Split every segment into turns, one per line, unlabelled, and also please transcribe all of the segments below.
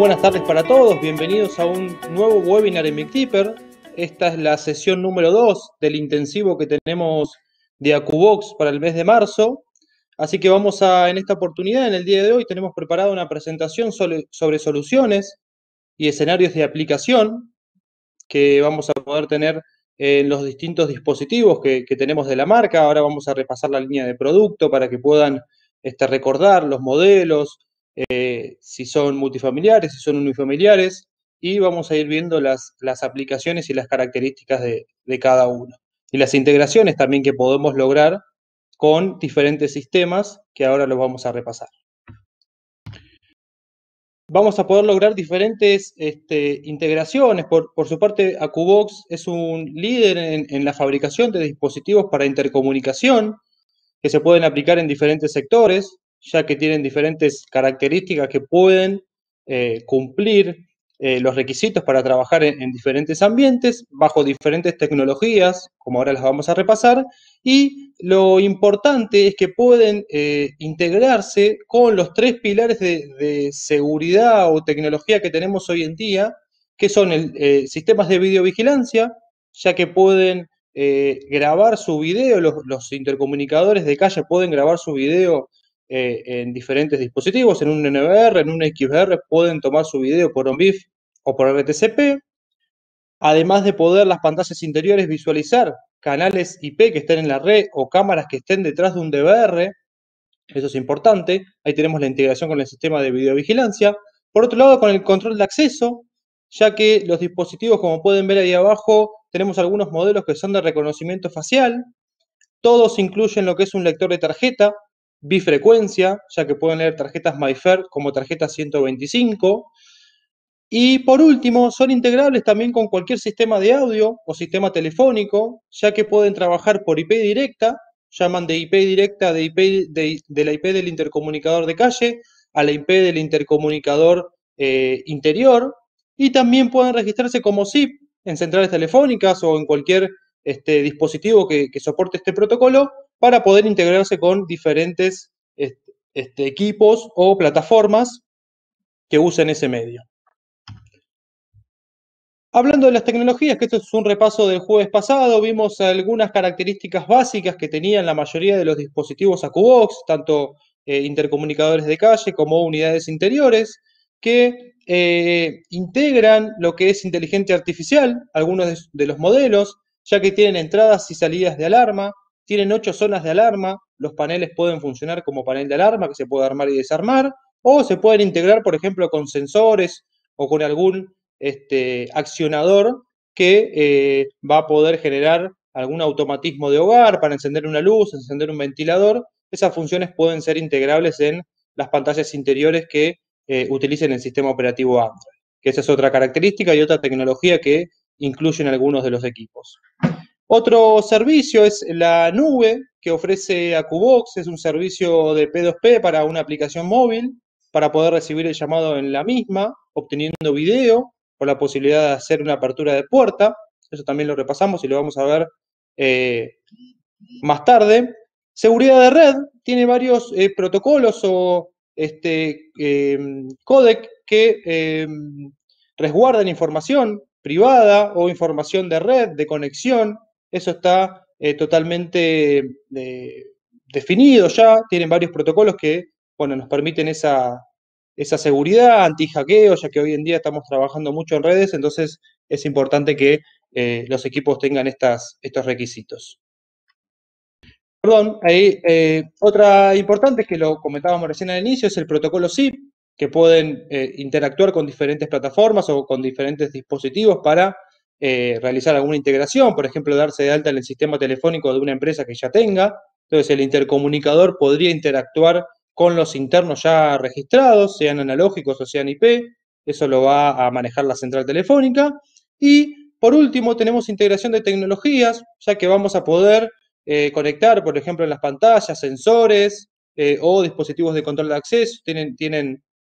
buenas tardes para todos, bienvenidos a un nuevo webinar en Mictipper. Esta es la sesión número 2 del intensivo que tenemos de AcuBox para el mes de marzo. Así que vamos a, en esta oportunidad, en el día de hoy, tenemos preparada una presentación sobre, soluciones y escenarios de aplicación que vamos a poder tener en los distintos dispositivos que, tenemos de la marca. Ahora vamos a repasar la línea de producto para que puedan este, recordar los modelos, eh, si son multifamiliares, si son unifamiliares, y vamos a ir viendo las, aplicaciones y las características de, cada uno. Y las integraciones también que podemos lograr con diferentes sistemas que ahora los vamos a repasar. Vamos a poder lograr diferentes este, integraciones. Por, su parte, AcuBox es un líder en, la fabricación de dispositivos para intercomunicación que se pueden aplicar en diferentes sectores ya que tienen diferentes características que pueden eh, cumplir eh, los requisitos para trabajar en, diferentes ambientes, bajo diferentes tecnologías, como ahora las vamos a repasar, y lo importante es que pueden eh, integrarse con los tres pilares de, seguridad o tecnología que tenemos hoy en día, que son el, sistemas de videovigilancia, ya que pueden grabar su video, los intercomunicadores de calle pueden grabar su video eh, en diferentes dispositivos, en un NVR, en un XVR, pueden tomar su video por ONVIF o por RTCP, además de poder las pantallas interiores visualizar canales IP que estén en la red o cámaras que estén detrás de un DVR, eso es importante, ahí tenemos la integración con el sistema de videovigilancia, por otro lado con el control de acceso, ya que los dispositivos, como pueden ver ahí abajo, tenemos algunos modelos que son de reconocimiento facial, todos incluyen lo que es un lector de tarjeta, bifrecuencia, ya que pueden leer tarjetas MyFair como tarjeta 125. Y por último, son integrables también con cualquier sistema de audio o sistema telefónico, ya que pueden trabajar por IP directa, llaman de IP directa de, la IP del intercomunicador de calle a la IP del intercomunicador eh, interior, y también pueden registrarse como SIP en centrales telefónicas o en cualquier este, dispositivo que soporte este protocolo para poder integrarse con diferentes este, equipos o plataformas que usen ese medio. Hablando de las tecnologías, que esto es un repaso del jueves pasado, vimos algunas características básicas que tenían la mayoría de los dispositivos AcuBox, tanto eh, intercomunicadores de calle como unidades interiores, que eh, integran lo que es inteligencia artificial, algunos de los modelos, ya que tienen entradas y salidas de alarma, tienen ocho zonas de alarma, los paneles pueden funcionar como panel de alarma que se puede armar y desarmar, o se pueden integrar, por ejemplo, con sensores o con algún este, accionador que eh, va a poder generar algún automatismo de hogar para encender una luz, encender un ventilador. Esas funciones pueden ser integrables en las pantallas interiores que eh, utilicen el sistema operativo Android, que esa es otra característica y otra tecnología que incluyen algunos de los equipos. Otro servicio es la nube que ofrece AcuBox, es un servicio de P2P para una aplicación móvil para poder recibir el llamado en la misma, obteniendo video o la posibilidad de hacer una apertura de puerta. Eso también lo repasamos y lo vamos a ver eh, más tarde. Seguridad de red tiene varios eh, protocolos o este, em, codec que em, resguardan información privada o información de red, de conexión, eso está eh, totalmente eh, definido ya, tienen varios protocolos que, bueno, nos permiten esa, seguridad, anti ya que hoy en día estamos trabajando mucho en redes, entonces es importante que eh, los equipos tengan estas, estos requisitos. Perdón, otra importante que lo comentábamos recién al inicio es el protocolo SIP, que pueden interactuar con diferentes plataformas o con diferentes dispositivos para eh, realizar alguna integración, por ejemplo, darse de alta en el sistema telefónico de una empresa que ya tenga. Entonces el intercomunicador podría interactuar con los internos ya registrados, sean analógicos o sean IP. Eso lo va a manejar la central telefónica. Y por último, tenemos integración de tecnologías, ya que vamos a poder eh, conectar, por ejemplo, en las pantallas, sensores eh, o dispositivos de control de acceso. Tienen,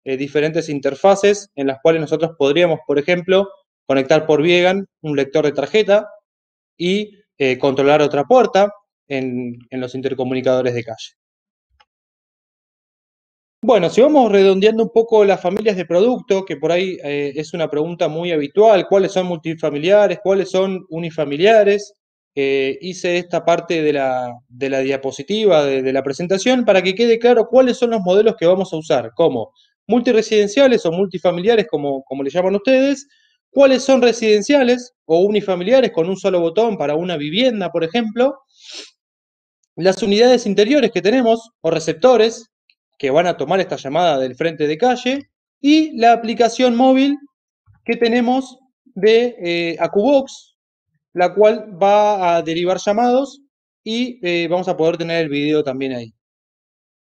diferentes interfaces en las cuales nosotros podríamos, por ejemplo, conectar por Viegan un lector de tarjeta y eh, controlar otra puerta en, los intercomunicadores de calle. Bueno, si vamos redondeando un poco las familias de producto, que por ahí eh, es una pregunta muy habitual, ¿cuáles son multifamiliares? ¿Cuáles son unifamiliares? Eh, hice esta parte de la, diapositiva, de, la presentación, para que quede claro cuáles son los modelos que vamos a usar, como multiresidenciales o multifamiliares, como, como le llaman ustedes, cuáles son residenciales o unifamiliares con un solo botón para una vivienda, por ejemplo, las unidades interiores que tenemos o receptores que van a tomar esta llamada del frente de calle y la aplicación móvil que tenemos de eh, AcuBox, la cual va a derivar llamados y eh, vamos a poder tener el video también ahí.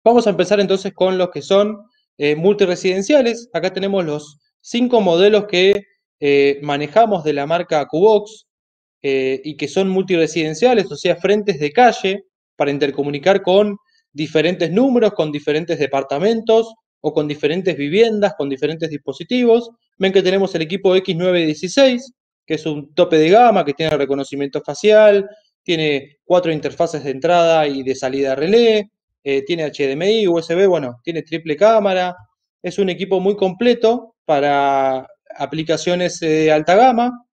Vamos a empezar entonces con los que son eh, multiresidenciales. Acá tenemos los cinco modelos que eh, manejamos de la marca Qbox eh, y que son multiresidenciales, o sea, frentes de calle para intercomunicar con diferentes números, con diferentes departamentos o con diferentes viviendas, con diferentes dispositivos. Ven que tenemos el equipo X916, que es un tope de gama, que tiene reconocimiento facial, tiene cuatro interfaces de entrada y de salida relé, eh, tiene HDMI, USB, bueno, tiene triple cámara. Es un equipo muy completo para aplicaciones eh, de alta gama.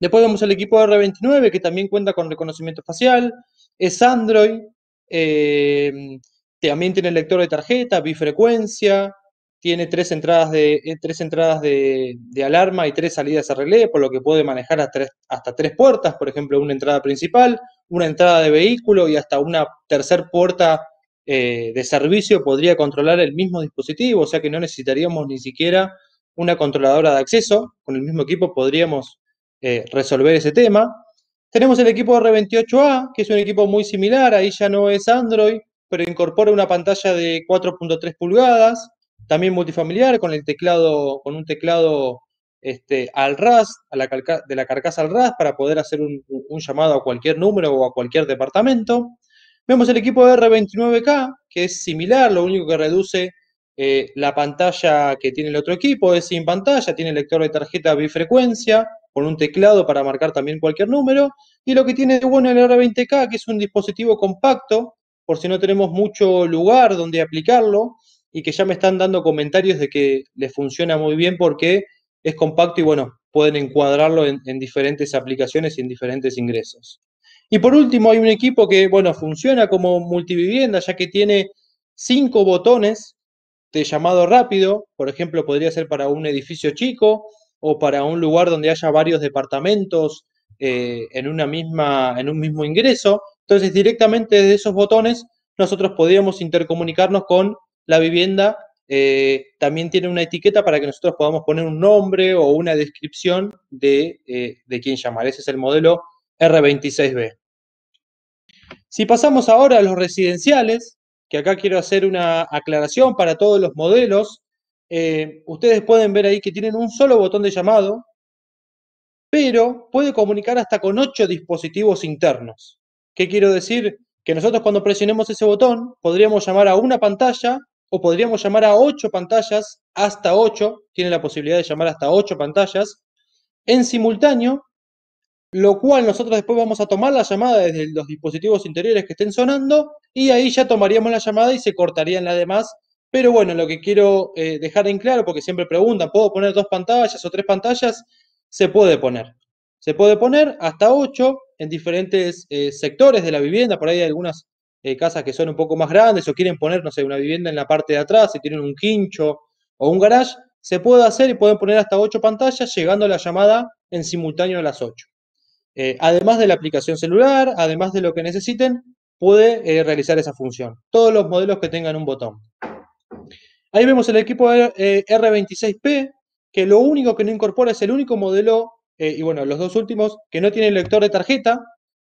Después vemos el equipo R29, que también cuenta con reconocimiento facial. Es Android. Eh, también tiene lector de tarjeta, bifrecuencia. Tiene tres entradas de, eh, tres entradas de, alarma y tres salidas a relé, por lo que puede manejar hasta tres, puertas, por ejemplo, una entrada principal, una entrada de vehículo y hasta una tercer puerta de servicio podría controlar el mismo dispositivo, o sea que no necesitaríamos ni siquiera una controladora de acceso, con el mismo equipo podríamos eh, resolver ese tema. Tenemos el equipo R28A, que es un equipo muy similar, ahí ya no es Android, pero incorpora una pantalla de 4.3 pulgadas, también multifamiliar, con el teclado, con un teclado este, al RAS, a la de la carcasa al RAS, para poder hacer un, un, llamado a cualquier número o a cualquier departamento. Vemos el equipo R29K, que es similar, lo único que reduce eh, la pantalla que tiene el otro equipo es sin pantalla, tiene lector de tarjeta bifrecuencia, con un teclado para marcar también cualquier número. Y lo que tiene de bueno el R20K, que es un dispositivo compacto, por si no tenemos mucho lugar donde aplicarlo, y que ya me están dando comentarios de que les funciona muy bien porque es compacto y bueno, pueden encuadrarlo en, diferentes aplicaciones y en diferentes ingresos. Y por último, hay un equipo que, bueno, funciona como multivivienda, ya que tiene cinco botones de llamado rápido, por ejemplo, podría ser para un edificio chico o para un lugar donde haya varios departamentos eh, en, una misma, en un mismo ingreso. Entonces, directamente desde esos botones, nosotros podríamos intercomunicarnos con la vivienda. Eh, también tiene una etiqueta para que nosotros podamos poner un nombre o una descripción de, eh, de quién llamar. Ese es el modelo R26B. Si pasamos ahora a los residenciales, que acá quiero hacer una aclaración para todos los modelos. Eh, ustedes pueden ver ahí que tienen un solo botón de llamado, pero puede comunicar hasta con ocho dispositivos internos. ¿Qué quiero decir? Que nosotros cuando presionemos ese botón podríamos llamar a una pantalla o podríamos llamar a ocho pantallas, hasta ocho, tiene la posibilidad de llamar hasta ocho pantallas, en simultáneo lo cual nosotros después vamos a tomar la llamada desde los dispositivos interiores que estén sonando y ahí ya tomaríamos la llamada y se cortarían las demás. Pero bueno, lo que quiero eh, dejar en claro, porque siempre preguntan, ¿puedo poner dos pantallas o tres pantallas? Se puede poner. Se puede poner hasta ocho en diferentes eh, sectores de la vivienda. Por ahí hay algunas eh, casas que son un poco más grandes o quieren poner, no sé, una vivienda en la parte de atrás, si tienen un quincho o un garage. Se puede hacer y pueden poner hasta ocho pantallas llegando a la llamada en simultáneo a las ocho. Eh, además de la aplicación celular, además de lo que necesiten, puede eh, realizar esa función. Todos los modelos que tengan un botón. Ahí vemos el equipo R26P, eh, que lo único que no incorpora es el único modelo, y bueno, los dos últimos, que no tiene lector de tarjeta,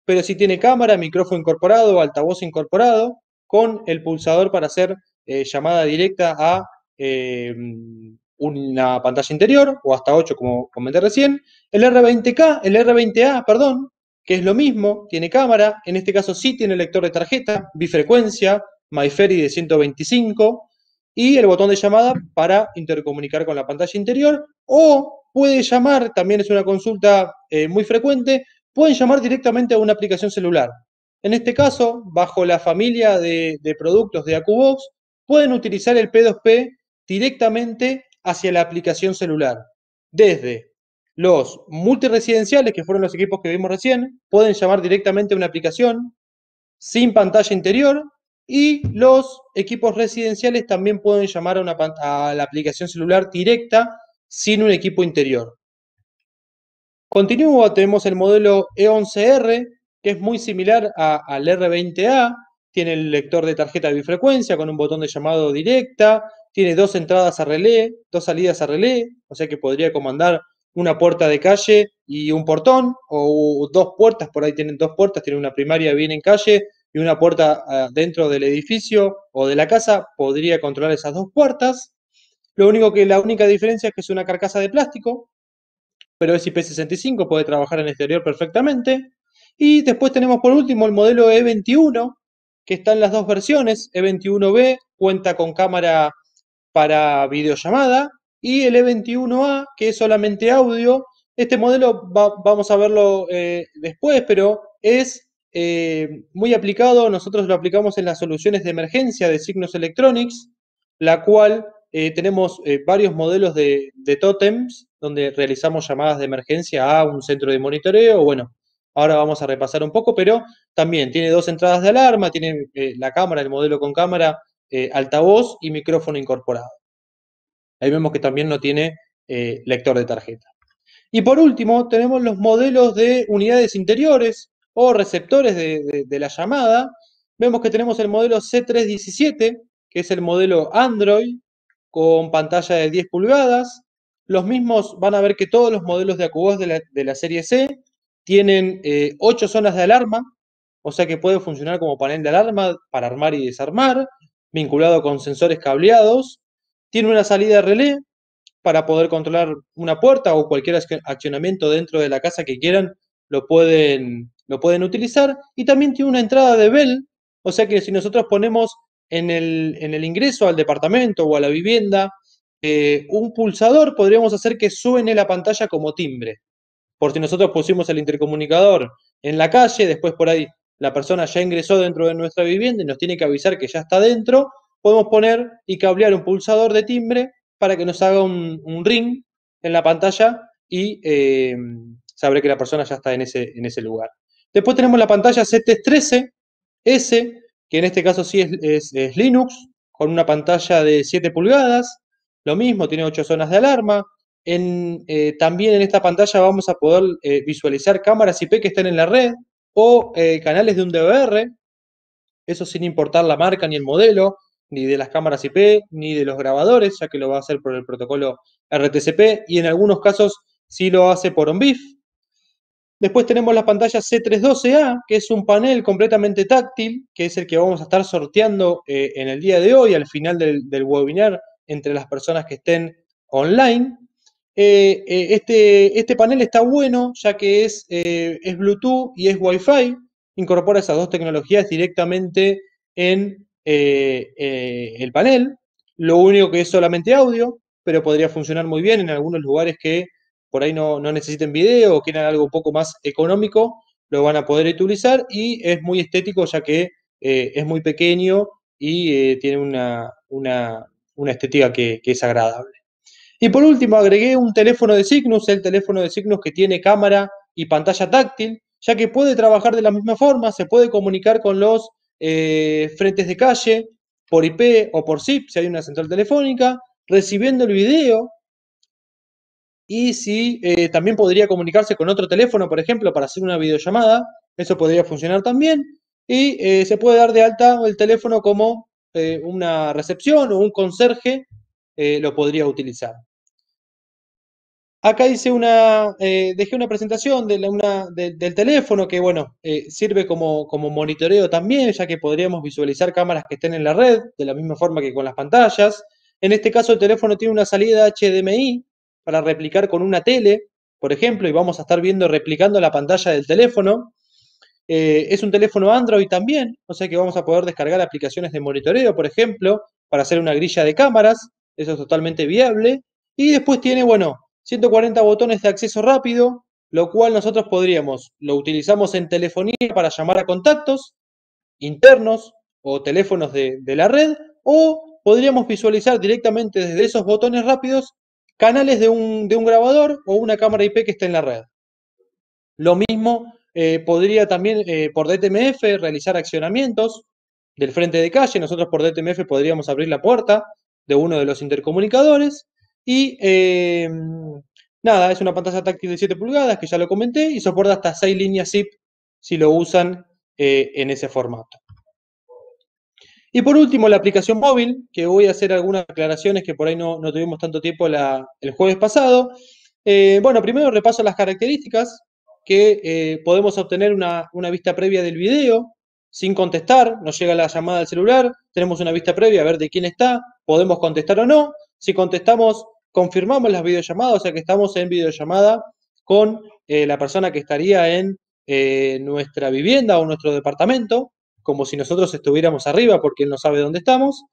pero sí tiene cámara, micrófono incorporado, altavoz incorporado, con el pulsador para hacer llamada directa a una pantalla interior o hasta 8 como comenté recién. El R20K, el R20A, perdón, que es lo mismo, tiene cámara, en este caso sí tiene lector de tarjeta, bifrecuencia, MyFerry de 125 y el botón de llamada para intercomunicar con la pantalla interior o puede llamar, también es una consulta eh, muy frecuente, pueden llamar directamente a una aplicación celular. En este caso, bajo la familia de, de productos de AcuBox, pueden utilizar el P2P directamente hacia la aplicación celular. Desde los multiresidenciales, que fueron los equipos que vimos recién, pueden llamar directamente a una aplicación sin pantalla interior y los equipos residenciales también pueden llamar a, la aplicación celular directa sin un equipo interior. continuo tenemos el modelo E11R, que es muy similar al R20A, tiene el lector de tarjeta de bifrecuencia con un botón de llamado directa, tiene dos entradas a relé, dos salidas a relé, o sea que podría comandar una puerta de calle y un portón, o dos puertas, por ahí tienen dos puertas, tiene una primaria bien en calle y una puerta ah, dentro del edificio o de la casa, podría controlar esas dos puertas. Lo único que la única diferencia es que es una carcasa de plástico, pero es IP65, puede trabajar en exterior perfectamente. Y después tenemos por último el modelo E21, que está en las dos versiones, E21B cuenta con cámara para videollamada y el E21A, que es solamente audio. Este modelo vamos a verlo eh, después, pero es eh, muy aplicado. Nosotros lo aplicamos en las soluciones de emergencia de Signos Electronics, la cual eh, tenemos varios modelos de, totems, donde realizamos llamadas de emergencia a un centro de monitoreo. Bueno, ahora vamos a repasar un poco, pero también tiene dos entradas de alarma, tiene la cámara, el modelo con cámara eh, altavoz y micrófono incorporado. Ahí vemos que también no tiene eh, lector de tarjeta. Y por último, tenemos los modelos de unidades interiores o receptores de, la llamada. Vemos que tenemos el modelo C317, que es el modelo Android, con pantalla de 10 pulgadas. Los mismos van a ver que todos los modelos de acubos de la, serie C tienen 8 eh, zonas de alarma, o sea que puede funcionar como panel de alarma para armar y desarmar vinculado con sensores cableados, tiene una salida de relé para poder controlar una puerta o cualquier accionamiento dentro de la casa que quieran, lo pueden, lo pueden utilizar. Y también tiene una entrada de bell, o sea que si nosotros ponemos en el, en el ingreso al departamento o a la vivienda eh, un pulsador, podríamos hacer que suene la pantalla como timbre. Por si nosotros pusimos el intercomunicador en la calle, después por ahí la persona ya ingresó dentro de nuestra vivienda y nos tiene que avisar que ya está dentro, podemos poner y cablear un pulsador de timbre para que nos haga un, ring en la pantalla y eh, sabré que la persona ya está en ese, en ese lugar. Después tenemos la pantalla CT13S, que en este caso sí es, Linux, con una pantalla de 7 pulgadas, lo mismo, tiene 8 zonas de alarma. En, eh, también en esta pantalla vamos a poder eh, visualizar cámaras IP que estén en la red, o eh, canales de un DVR, eso sin importar la marca ni el modelo, ni de las cámaras IP, ni de los grabadores, ya que lo va a hacer por el protocolo RTCP y en algunos casos sí lo hace por bif Después tenemos la pantalla C312A, que es un panel completamente táctil, que es el que vamos a estar sorteando eh, en el día de hoy, al final del, del webinar, entre las personas que estén online. Eh, eh, este, este, panel está bueno ya que eh, es, Bluetooth y es Wi-Fi. Incorpora esas dos tecnologías directamente en el panel. Lo único que es solamente audio, pero podría funcionar muy bien en algunos lugares que por ahí no, necesiten video o quieran algo un poco más económico, lo van a poder utilizar y es muy estético ya que es muy pequeño y tiene una, estética que es agradable. Y por último, agregué un teléfono de signos, el teléfono de signos que tiene cámara y pantalla táctil, ya que puede trabajar de la misma forma, se puede comunicar con los eh, frentes de calle por IP o por SIP, si hay una central telefónica, recibiendo el video. Y si eh, también podría comunicarse con otro teléfono, por ejemplo, para hacer una videollamada, eso podría funcionar también. Y eh, se puede dar de alta el teléfono como una recepción o un conserje lo podría utilizar. Acá hice una, eh, dejé una presentación del teléfono que, bueno, eh, sirve como, como monitoreo también, ya que podríamos visualizar cámaras que estén en la red, de la misma forma que con las pantallas. En este caso, el teléfono tiene una salida HDMI para replicar con una tele, por ejemplo, y vamos a estar viendo replicando la pantalla del teléfono. Eh, es un teléfono Android también, o sea que vamos a poder descargar aplicaciones de monitoreo, por ejemplo, para hacer una grilla de cámaras, eso es totalmente viable. Y después tiene, bueno, 140 botones de acceso rápido, lo cual nosotros podríamos, lo utilizamos en telefonía para llamar a contactos internos o teléfonos de, la red, o podríamos visualizar directamente desde esos botones rápidos canales de un, grabador o una cámara IP que está en la red. Lo mismo eh, podría también eh, por DTMF realizar accionamientos del frente de calle. Nosotros por DTMF podríamos abrir la puerta de uno de los intercomunicadores y eh, nada, es una pantalla táctil de 7 pulgadas, que ya lo comenté, y soporta hasta 6 líneas zip si lo usan eh, en ese formato. Y por último, la aplicación móvil, que voy a hacer algunas aclaraciones que por ahí no, tuvimos tanto tiempo el jueves pasado. Eh, bueno, primero repaso las características, que podemos obtener una, vista previa del video sin contestar, nos llega la llamada del celular, tenemos una vista previa a ver de quién está, podemos contestar o no. Si contestamos, confirmamos las videollamadas, o sea que estamos en videollamada con eh, la persona que estaría en eh, nuestra vivienda o nuestro departamento, como si nosotros estuviéramos arriba porque él no sabe dónde estamos.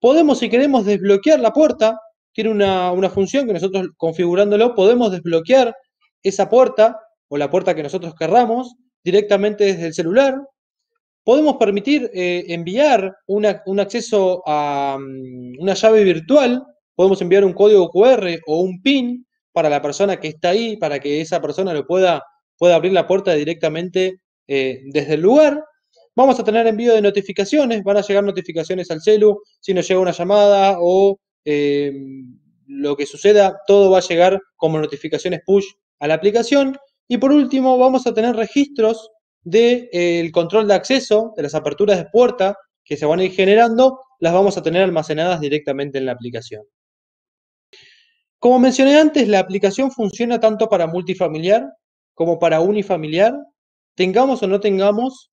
Podemos, si queremos, desbloquear la puerta. Tiene una, función que nosotros configurándolo podemos desbloquear esa puerta o la puerta que nosotros querramos directamente desde el celular. Podemos permitir eh, enviar un acceso a mm, una llave virtual podemos enviar un código QR o un PIN para la persona que está ahí, para que esa persona lo pueda, pueda abrir la puerta directamente eh, desde el lugar. Vamos a tener envío de notificaciones, van a llegar notificaciones al celu, si nos llega una llamada o eh, lo que suceda, todo va a llegar como notificaciones push a la aplicación. Y por último, vamos a tener registros del eh, control de acceso, de las aperturas de puerta que se van a ir generando, las vamos a tener almacenadas directamente en la aplicación. Como mencioné antes, la aplicación funciona tanto para multifamiliar como para unifamiliar, tengamos o no tengamos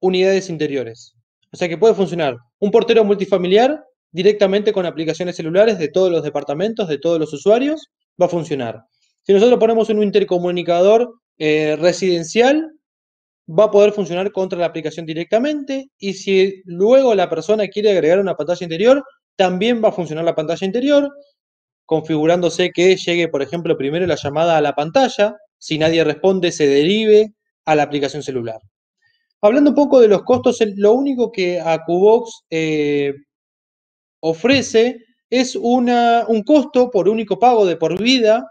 unidades interiores. O sea que puede funcionar un portero multifamiliar directamente con aplicaciones celulares de todos los departamentos, de todos los usuarios, va a funcionar. Si nosotros ponemos un intercomunicador eh, residencial, va a poder funcionar contra la aplicación directamente y si luego la persona quiere agregar una pantalla interior, también va a funcionar la pantalla interior configurándose que llegue, por ejemplo, primero la llamada a la pantalla, si nadie responde, se derive a la aplicación celular. Hablando un poco de los costos, lo único que AcuBox eh, ofrece es un costo por único pago de por vida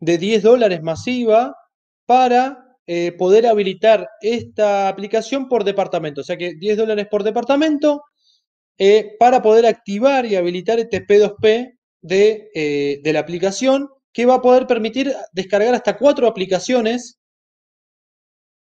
de 10 dólares masiva para eh, poder habilitar esta aplicación por departamento. O sea que 10 dólares por departamento eh, para poder activar y habilitar este P2P eh, de, la aplicación que va a poder permitir descargar hasta cuatro aplicaciones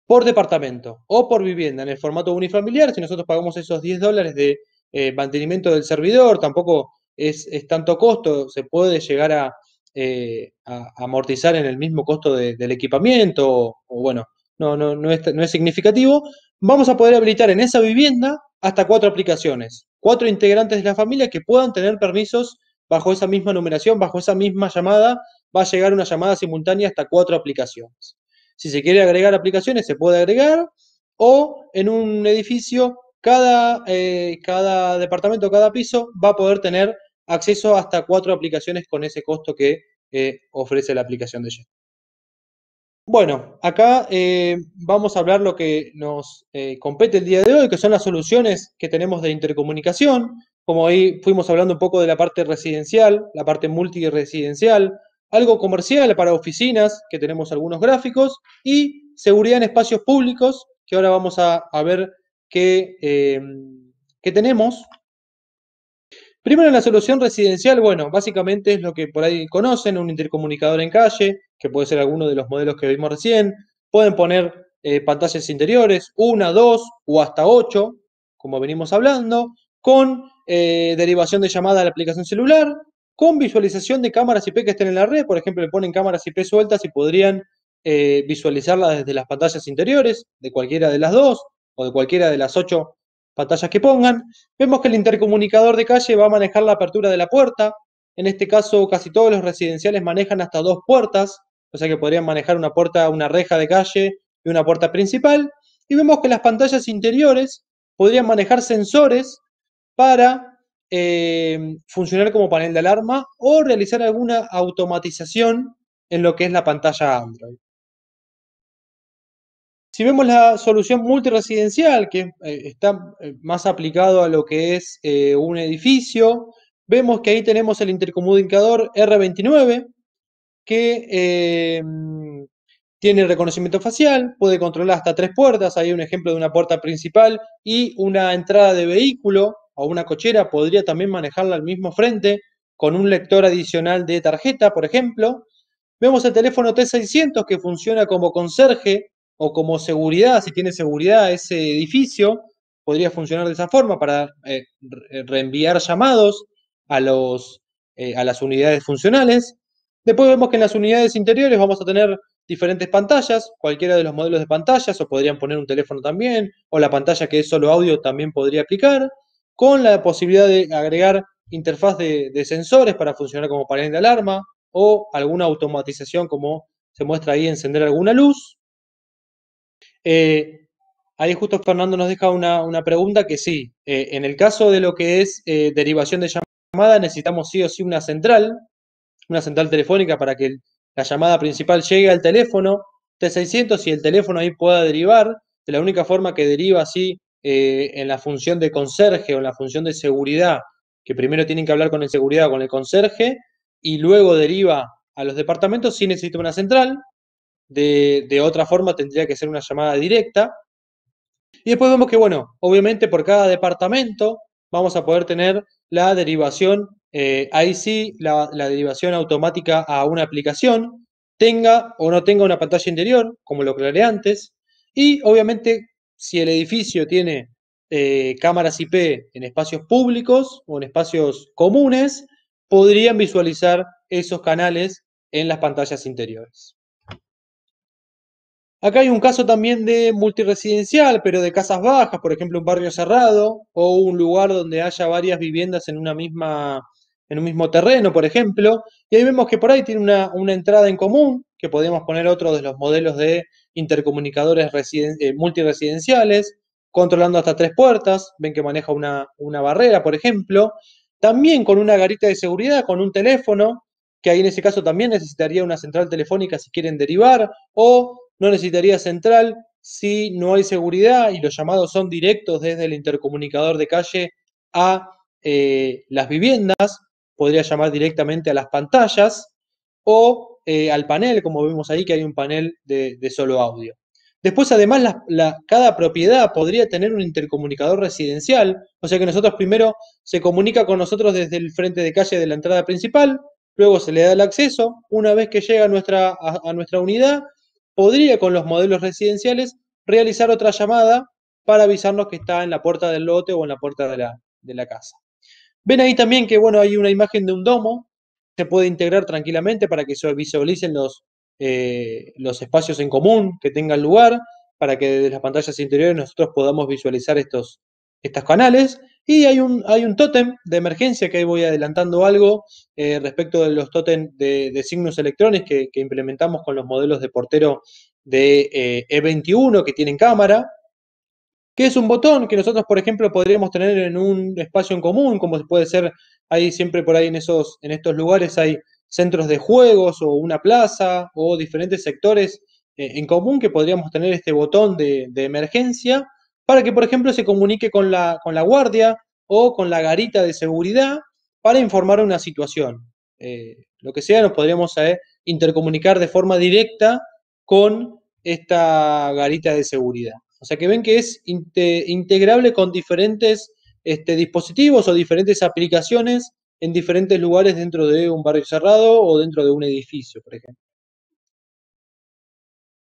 por departamento o por vivienda en el formato unifamiliar. Si nosotros pagamos esos 10 dólares de eh, mantenimiento del servidor, tampoco es, tanto costo, se puede llegar a, eh, amortizar en el mismo costo del equipamiento, o, bueno, no, no, no, es, no es significativo. Vamos a poder habilitar en esa vivienda hasta cuatro aplicaciones, cuatro integrantes de la familia que puedan tener permisos bajo esa misma numeración, bajo esa misma llamada, va a llegar una llamada simultánea hasta cuatro aplicaciones. Si se quiere agregar aplicaciones, se puede agregar, o en un edificio, cada, eh, cada departamento, cada piso va a poder tener acceso hasta cuatro aplicaciones con ese costo que eh, ofrece la aplicación de Jet. Bueno, acá eh, vamos a hablar lo que nos compete el día de hoy, que son las soluciones que tenemos de intercomunicación como ahí fuimos hablando un poco de la parte residencial, la parte multiresidencial, algo comercial para oficinas, que tenemos algunos gráficos, y seguridad en espacios públicos, que ahora vamos a, ver eh, qué, tenemos. Primero en la solución residencial, bueno, básicamente es lo que por ahí conocen, un intercomunicador en calle, que puede ser alguno de los modelos que vimos recién, pueden poner eh, pantallas interiores, una, dos o hasta ocho, como venimos hablando, con eh, derivación de llamada a la aplicación celular, con visualización de cámaras IP que estén en la red, por ejemplo, le ponen cámaras IP sueltas y podrían eh, visualizarlas desde las pantallas interiores, de cualquiera de las dos, o de cualquiera de las ocho pantallas que pongan. Vemos que el intercomunicador de calle va a manejar la apertura de la puerta, en este caso casi todos los residenciales manejan hasta dos puertas, o sea que podrían manejar una puerta, una reja de calle y una puerta principal. Y vemos que las pantallas interiores podrían manejar sensores para eh, funcionar como panel de alarma o realizar alguna automatización en lo que es la pantalla Android. Si vemos la solución multiresidencial, que eh, está eh, más aplicado a lo que es un edificio, vemos que ahí tenemos el intercomunicador R29, que tiene reconocimiento facial, puede controlar hasta tres puertas, hay un ejemplo de una puerta principal y una entrada de vehículo o una cochera podría también manejarla al mismo frente con un lector adicional de tarjeta, por ejemplo. Vemos el teléfono T600 que funciona como conserje o como seguridad, si tiene seguridad ese edificio, podría funcionar de esa forma para eh, reenviar llamados a, los, eh, a las unidades funcionales. Después vemos que en las unidades interiores vamos a tener diferentes pantallas, cualquiera de los modelos de pantallas, o podrían poner un teléfono también, o la pantalla que es solo audio también podría aplicar con la posibilidad de agregar interfaz de, sensores para funcionar como panel de alarma o alguna automatización como se muestra ahí, encender alguna luz. Eh, ahí justo Fernando nos deja una, pregunta que sí, eh, en el caso de lo que es eh, derivación de llamada, necesitamos sí o sí una central, una central telefónica para que la llamada principal llegue al teléfono T600 y el teléfono ahí pueda derivar. De la única forma que deriva así eh, en la función de conserje o en la función de seguridad, que primero tienen que hablar con el seguridad o con el conserje, y luego deriva a los departamentos, si necesita una central, de, otra forma tendría que ser una llamada directa. Y después vemos que, bueno, obviamente por cada departamento vamos a poder tener la derivación, eh, ahí sí, la, la, derivación automática a una aplicación, tenga o no tenga una pantalla interior, como lo aclaré antes, y obviamente si el edificio tiene eh, cámaras IP en espacios públicos o en espacios comunes, podrían visualizar esos canales en las pantallas interiores. Acá hay un caso también de multiresidencial, pero de casas bajas, por ejemplo, un barrio cerrado o un lugar donde haya varias viviendas en una misma en un mismo terreno, por ejemplo, y ahí vemos que por ahí tiene una, una entrada en común, que podemos poner otro de los modelos de intercomunicadores eh, multiresidenciales, controlando hasta tres puertas, ven que maneja una, una barrera, por ejemplo, también con una garita de seguridad, con un teléfono, que ahí en ese caso también necesitaría una central telefónica si quieren derivar, o no necesitaría central si no hay seguridad y los llamados son directos desde el intercomunicador de calle a eh, las viviendas, podría llamar directamente a las pantallas, o eh, al panel, como vemos ahí que hay un panel de, solo audio. Después, además, cada propiedad podría tener un intercomunicador residencial, o sea que nosotros primero se comunica con nosotros desde el frente de calle de la entrada principal, luego se le da el acceso, una vez que llega a nuestra, nuestra unidad, podría con los modelos residenciales realizar otra llamada para avisarnos que está en la puerta del lote o en la puerta de la, de la casa. Ven ahí también que, bueno, hay una imagen de un domo, se puede integrar tranquilamente para que se visualicen los, eh, los espacios en común que tengan lugar, para que desde las pantallas interiores nosotros podamos visualizar estos, estos canales. Y hay un, hay un tótem de emergencia, que ahí voy adelantando algo eh, respecto de los tótem de, signos electrones que, implementamos con los modelos de portero de E21 eh, e que tienen cámara, que es un botón que nosotros, por ejemplo, podríamos tener en un espacio en común, como puede ser, ahí siempre por ahí en, esos, en estos lugares hay centros de juegos o una plaza o diferentes sectores eh, en común que podríamos tener este botón de, emergencia para que, por ejemplo, se comunique con la, con la guardia o con la garita de seguridad para informar una situación. Eh, lo que sea, nos podríamos eh, intercomunicar de forma directa con esta garita de seguridad. O sea que ven que es integrable con diferentes este, dispositivos o diferentes aplicaciones en diferentes lugares dentro de un barrio cerrado o dentro de un edificio, por ejemplo.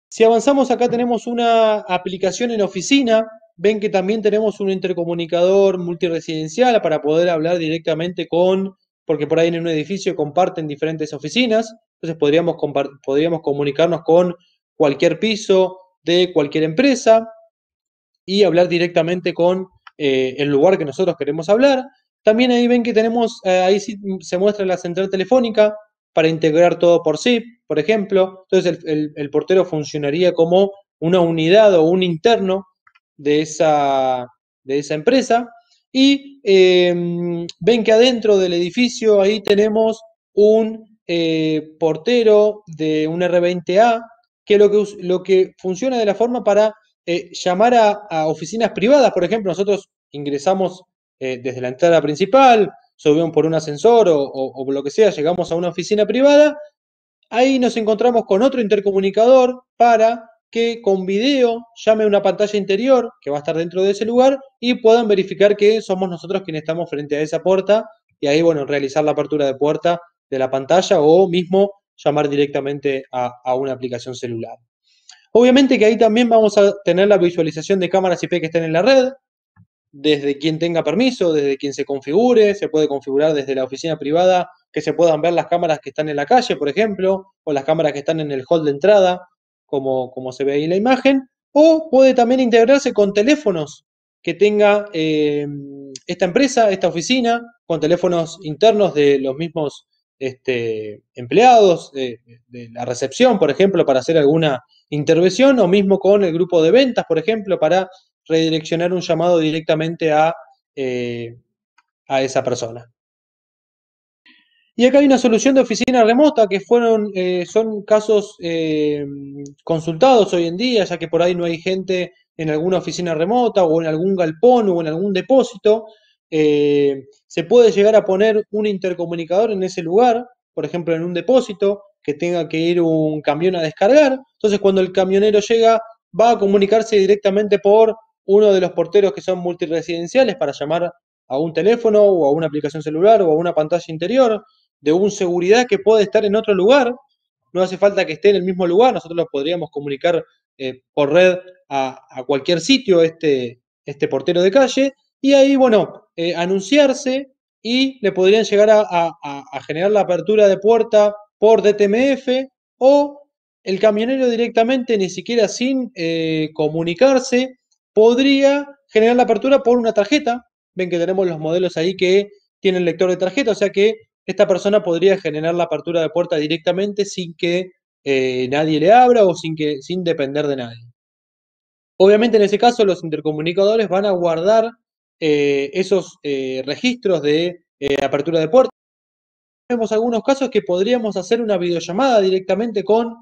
Si avanzamos, acá tenemos una aplicación en oficina. Ven que también tenemos un intercomunicador multiresidencial para poder hablar directamente con, porque por ahí en un edificio comparten diferentes oficinas. Entonces podríamos comunicarnos con cualquier piso de cualquier empresa y hablar directamente con eh, el lugar que nosotros queremos hablar. También ahí ven que tenemos, eh, ahí se muestra la central telefónica para integrar todo por sí, por ejemplo. Entonces el, portero funcionaría como una unidad o un interno de esa, de esa empresa. Y em, ven que adentro del edificio ahí tenemos un eh, portero de un R20A que lo, que lo que funciona de la forma para eh, llamar a, oficinas privadas, por ejemplo, nosotros ingresamos eh, desde la entrada principal, subimos por un ascensor o, lo que sea, llegamos a una oficina privada, ahí nos encontramos con otro intercomunicador para que con video llame una pantalla interior que va a estar dentro de ese lugar y puedan verificar que somos nosotros quienes estamos frente a esa puerta y ahí, bueno, realizar la apertura de puerta de la pantalla o mismo llamar directamente a una aplicación celular. Obviamente que ahí también vamos a tener la visualización de cámaras IP que estén en la red, desde quien tenga permiso, desde quien se configure, se puede configurar desde la oficina privada que se puedan ver las cámaras que están en la calle, por ejemplo, o las cámaras que están en el hall de entrada, como, como se ve ahí en la imagen, o puede también integrarse con teléfonos que tenga eh, esta empresa, esta oficina, con teléfonos internos de los mismos este, empleados eh, de, la recepción, por ejemplo, para hacer alguna intervención, o mismo con el grupo de ventas, por ejemplo, para redireccionar un llamado directamente a, eh, esa persona. Y acá hay una solución de oficina remota que fueron, eh, son casos consultados hoy en día, ya que por ahí no hay gente en alguna oficina remota o en algún galpón o en algún depósito. Eh, se puede llegar a poner un intercomunicador en ese lugar, por ejemplo, en un depósito que tenga que ir un camión a descargar. Entonces, cuando el camionero llega, va a comunicarse directamente por uno de los porteros que son multiresidenciales para llamar a un teléfono o a una aplicación celular o a una pantalla interior de un seguridad que puede estar en otro lugar. No hace falta que esté en el mismo lugar, nosotros lo podríamos comunicar eh, por red a, a, cualquier sitio este, este portero de calle y ahí, bueno, eh, anunciarse y le podrían llegar a, generar la apertura de puerta por DTMF o el camionero directamente, ni siquiera sin eh, comunicarse, podría generar la apertura por una tarjeta. Ven que tenemos los modelos ahí que tienen lector de tarjeta, o sea que esta persona podría generar la apertura de puerta directamente sin que eh, nadie le abra o sin, que, sin depender de nadie. Obviamente en ese caso los intercomunicadores van a guardar eh, esos eh, registros de eh, apertura de puertas. Vemos algunos casos que podríamos hacer una videollamada directamente con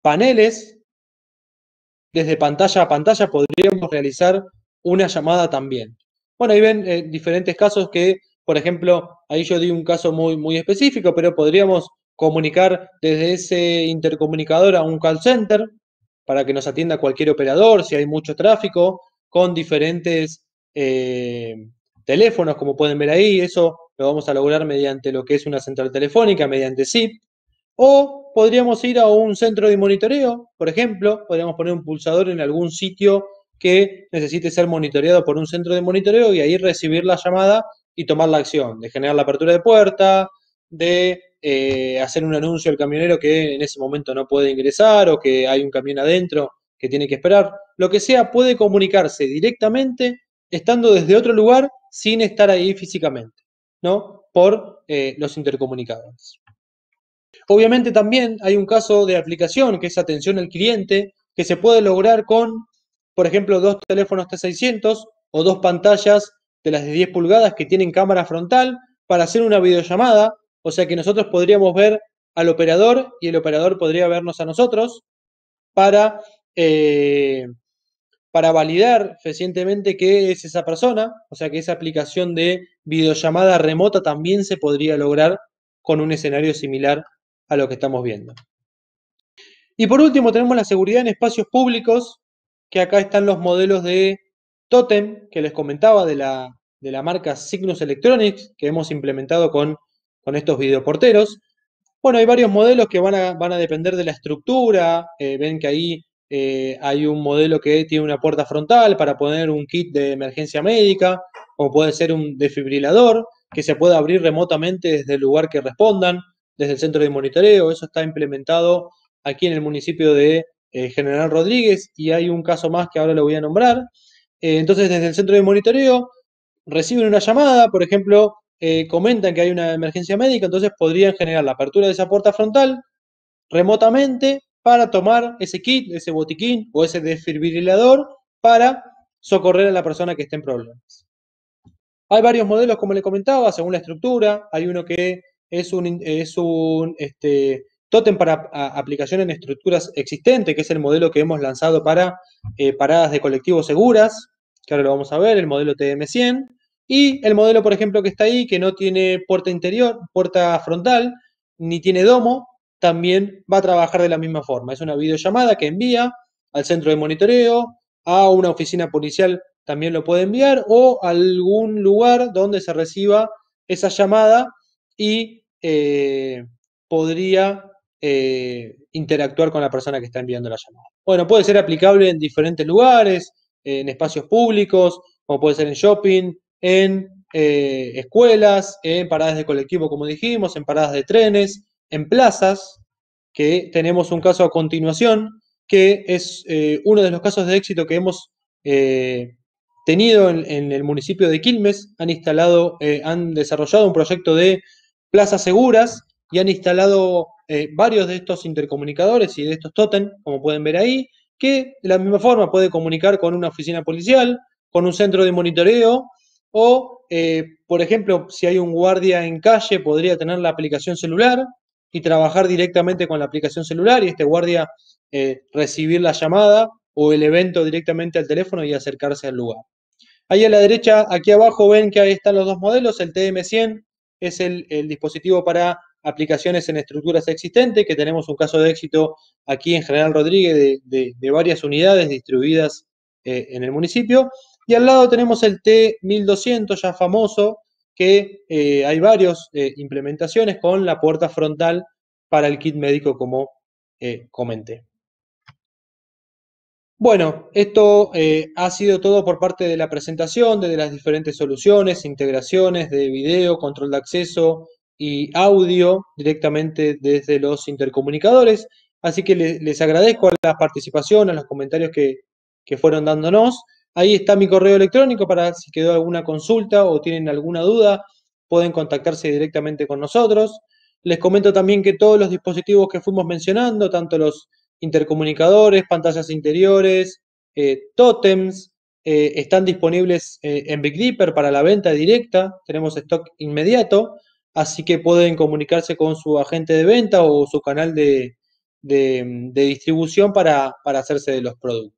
paneles. Desde pantalla a pantalla podríamos realizar una llamada también. Bueno, ahí ven diferentes casos que, por ejemplo, ahí yo di un caso muy, muy específico, pero podríamos comunicar desde ese intercomunicador a un call center para que nos atienda cualquier operador, si hay mucho tráfico, con diferentes eh, teléfonos, como pueden ver ahí. Eso lo vamos a lograr mediante lo que es una central telefónica, mediante SIP. O podríamos ir a un centro de monitoreo, por ejemplo, podríamos poner un pulsador en algún sitio que necesite ser monitoreado por un centro de monitoreo y ahí recibir la llamada y tomar la acción, de generar la apertura de puerta, de eh, hacer un anuncio al camionero que en ese momento no puede ingresar o que hay un camión adentro que tiene que esperar, lo que sea, puede comunicarse directamente estando desde otro lugar sin estar ahí físicamente, ¿no? Por eh, los intercomunicadores. Obviamente también hay un caso de aplicación que es atención al cliente, que se puede lograr con, por ejemplo, dos teléfonos T600 o dos pantallas de las de 10 pulgadas que tienen cámara frontal para hacer una videollamada, o sea que nosotros podríamos ver al operador y el operador podría vernos a nosotros para eh, para validar eficientemente que es esa persona, o sea que esa aplicación de videollamada remota también se podría lograr con un escenario similar a lo que estamos viendo. Y por último tenemos la seguridad en espacios públicos, que acá están los modelos de Totem, que les comentaba de la, marca Signos Electronics, que hemos implementado con, estos videoporteros. Bueno, hay varios modelos que van a, depender de la estructura, eh, ven que ahí eh, hay un modelo que tiene una puerta frontal para poner un kit de emergencia médica, o puede ser un desfibrilador que se pueda abrir remotamente desde el lugar que respondan, desde el centro de monitoreo. Eso está implementado aquí en el municipio de eh, General Rodríguez y hay un caso más que ahora lo voy a nombrar. Eh, entonces, desde el centro de monitoreo reciben una llamada, por ejemplo, comentan que hay una emergencia médica, entonces podrían generar la apertura de esa puerta frontal remotamente para tomar ese kit, ese botiquín o ese desfibrilador para socorrer a la persona que esté en problemas. Hay varios modelos, como le comentaba, según la estructura. Hay uno que es un, es un este, tótem para aplicación en estructuras existentes, que es el modelo que hemos lanzado para eh, paradas de colectivos seguras, que ahora lo vamos a ver, el modelo TM100. Y el modelo, por ejemplo, que está ahí, que no tiene puerta interior, puerta frontal, ni tiene domo, también va a trabajar de la misma forma. Es una videollamada que envía al centro de monitoreo, a una oficina policial también lo puede enviar o a algún lugar donde se reciba esa llamada y eh, podría eh, interactuar con la persona que está enviando la llamada. Bueno, puede ser aplicable en diferentes lugares, en espacios públicos, como puede ser en shopping, en eh, escuelas, en paradas de colectivo, como dijimos, en paradas de trenes, en plazas, que tenemos un caso a continuación, que es eh, uno de los casos de éxito que hemos eh, tenido en, el municipio de Quilmes. Han instalado, eh, han desarrollado un proyecto de plazas seguras y han instalado varios de estos intercomunicadores y de estos totem, como pueden ver ahí, que de la misma forma puede comunicar con una oficina policial, con un centro de monitoreo o, por ejemplo, si hay un guardia en calle, podría tener la aplicación celular y trabajar directamente con la aplicación celular y este guardia eh, recibir la llamada o el evento directamente al teléfono y acercarse al lugar. Ahí a la derecha, aquí abajo, ven que ahí están los dos modelos. El TM100 es el, dispositivo para aplicaciones en estructuras existentes, que tenemos un caso de éxito aquí en General Rodríguez de, varias unidades distribuidas eh, en el municipio. Y al lado tenemos el T1200, ya famoso, que eh, hay varias eh, implementaciones con la puerta frontal para el kit médico, como eh, comenté. Bueno, esto ha sido todo por parte de la presentación, desde las diferentes soluciones, integraciones de video, control de acceso y audio directamente desde los intercomunicadores. Así que les agradezco a la participación, a los comentarios que, que fueron dándonos. Ahí está mi correo electrónico para si quedó alguna consulta o tienen alguna duda, pueden contactarse directamente con nosotros. Les comento también que todos los dispositivos que fuimos mencionando, tanto los intercomunicadores, pantallas interiores, eh, totems, eh, están disponibles eh, en Big Dipper para la venta directa. Tenemos stock inmediato, así que pueden comunicarse con su agente de venta o su canal de, distribución para hacerse de los productos.